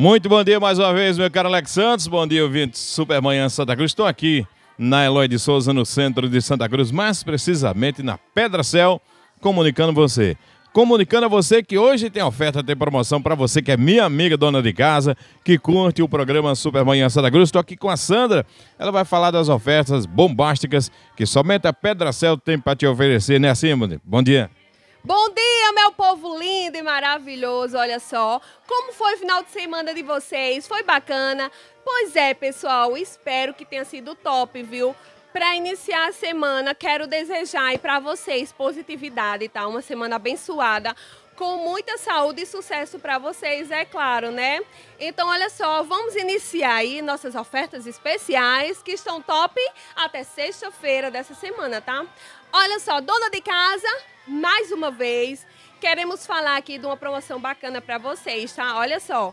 Muito bom dia mais uma vez, meu caro Alex Santos. Bom dia, ouvintes Supermanhã Santa Cruz. Estou aqui na Eloy de Souza, no centro de Santa Cruz, mais precisamente na Pedra Céu, comunicando você. Comunicando a você que hoje tem oferta, tem promoção para você que é minha amiga, dona de casa, que curte o programa Supermanhã Santa Cruz. Estou aqui com a Sandra. Ela vai falar das ofertas bombásticas que somente a Pedra Céu tem para te oferecer, né, Simone? Bom dia. Bom dia, meu povo lindo e maravilhoso. Olha só, como foi o final de semana de vocês? Foi bacana? Pois é, pessoal, espero que tenha sido top, viu? Para iniciar a semana, quero desejar para vocês positividade, tá? Uma semana abençoada, com muita saúde e sucesso para vocês, é claro, né? Então, olha só, vamos iniciar aí nossas ofertas especiais que estão top até sexta-feira dessa semana, tá? Olha só, dona de casa, mais uma vez, queremos falar aqui de uma promoção bacana para vocês, tá? Olha só,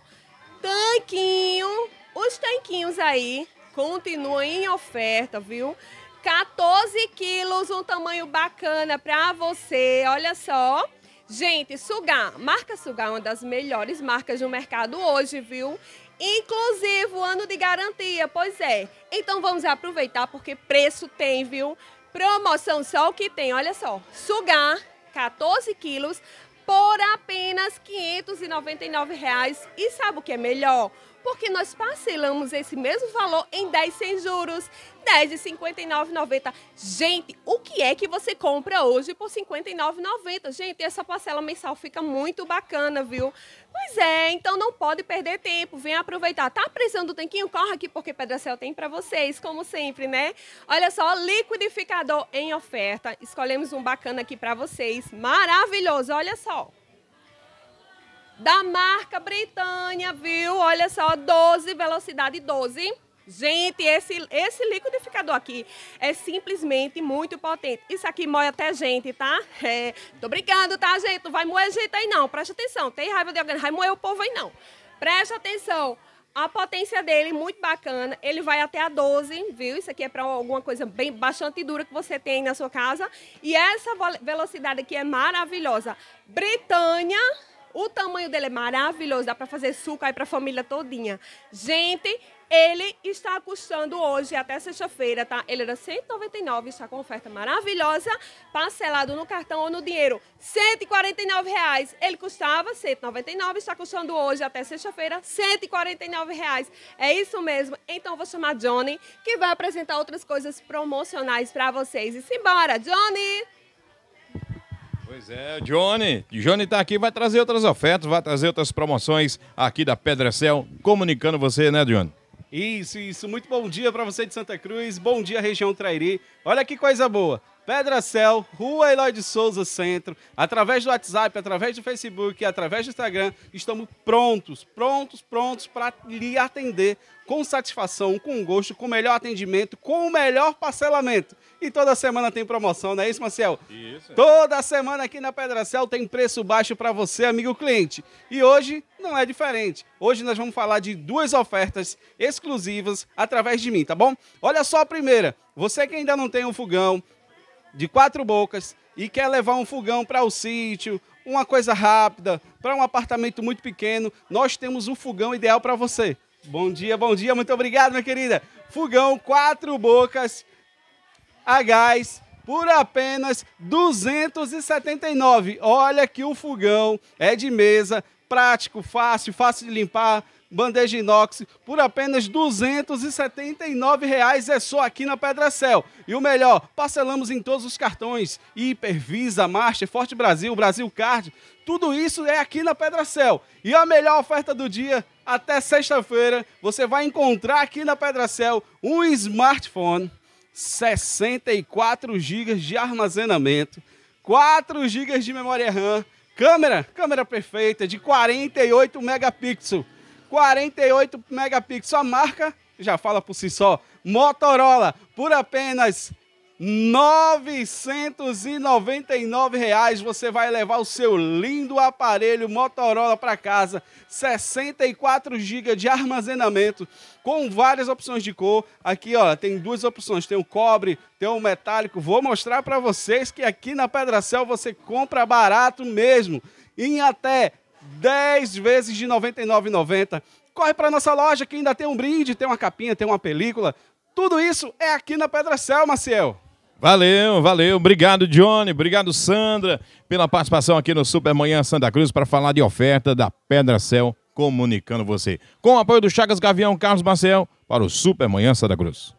tanquinho, os tanquinhos aí continua em oferta, viu? 14 quilos, um tamanho bacana para você, olha só. Gente, Sugar, marca Sugar é uma das melhores marcas do mercado hoje, viu? Inclusive o ano de garantia, pois é. Então vamos aproveitar porque preço tem, viu? Promoção só o que tem, olha só. Sugar, 14 quilos, por apenas R$ 599. Reais. E sabe o que é melhor? porque nós parcelamos esse mesmo valor em 10 sem juros. 10 de 59,90. Gente, o que é que você compra hoje por 59,90? Gente, essa parcela mensal fica muito bacana, viu? Pois é, então não pode perder tempo, vem aproveitar. Tá precisando do tanquinho? Corre aqui porque Cel tem para vocês, como sempre, né? Olha só, liquidificador em oferta. Escolhemos um bacana aqui para vocês. Maravilhoso, olha só da marca Britânia, viu? Olha só, 12, velocidade 12. Gente, esse, esse liquidificador aqui é simplesmente muito potente. Isso aqui moe até gente, tá? É, tô brincando, tá, gente? Não vai moer gente aí, não. Presta atenção. Tem raiva de alguém, vai moer o povo aí, não. Presta atenção. A potência dele, muito bacana. Ele vai até a 12, viu? Isso aqui é para alguma coisa bem bastante dura que você tem aí na sua casa. E essa velocidade aqui é maravilhosa. Britânia, o tamanho dele é maravilhoso, dá para fazer suco aí para a família todinha. Gente, ele está custando hoje até sexta-feira, tá? Ele era 199, está com oferta maravilhosa, parcelado no cartão ou no dinheiro, 149 reais. Ele custava 199, está custando hoje até sexta-feira 149 reais. É isso mesmo. Então eu vou chamar Johnny, que vai apresentar outras coisas promocionais para vocês. E simbora, Johnny! Pois é, Johnny. Johnny tá aqui, vai trazer outras ofertas, vai trazer outras promoções aqui da Pedra Céu, comunicando você, né, Johnny? Isso, isso. Muito bom dia para você de Santa Cruz. Bom dia, região Trairi. Olha que coisa boa. Pedra Céu, Rua Eloy de Souza Centro, através do WhatsApp, através do Facebook, através do Instagram, estamos prontos, prontos, prontos para lhe atender com satisfação, com gosto, com melhor atendimento, com o melhor parcelamento. E toda semana tem promoção, não é isso, Marcel? Isso. Toda semana aqui na Pedra Céu tem preço baixo para você, amigo cliente. E hoje não é diferente. Hoje nós vamos falar de duas ofertas exclusivas através de mim, tá bom? Olha só a primeira. Você que ainda não tem um fogão, de quatro bocas e quer levar um fogão para o sítio, uma coisa rápida, para um apartamento muito pequeno, nós temos um fogão ideal para você. Bom dia, bom dia, muito obrigado, minha querida. Fogão quatro bocas a gás por apenas 279. Olha que o fogão é de mesa, prático, fácil, fácil de limpar, bandeja inox por apenas R$ 279,00. É só aqui na Pedra Cel. E o melhor, parcelamos em todos os cartões: Hiper, Visa, Master, Forte Brasil, Brasil Card. Tudo isso é aqui na Pedra Cel. E a melhor oferta do dia, até sexta-feira, você vai encontrar aqui na Pedra Cel um smartphone, 64 GB de armazenamento, 4 GB de memória RAM, câmera, câmera perfeita de 48 megapixels 48 megapixels. A marca já fala por si só. Motorola, por apenas R$ 999 você vai levar o seu lindo aparelho Motorola para casa, 64 GB de armazenamento com várias opções de cor. Aqui, ó, tem duas opções, tem o cobre, tem o metálico. Vou mostrar para vocês que aqui na Pedra Cel você compra barato mesmo, em até 10 vezes de R$ 99,90. Corre para nossa loja que ainda tem um brinde, tem uma capinha, tem uma película. Tudo isso é aqui na Pedra Céu, Maciel. Valeu, valeu. Obrigado, Johnny. Obrigado, Sandra, pela participação aqui no Supermanhã Santa Cruz para falar de oferta da Pedra Céu, comunicando você. Com o apoio do Chagas Gavião Carlos Marcel, para o Supermanhã Santa Cruz.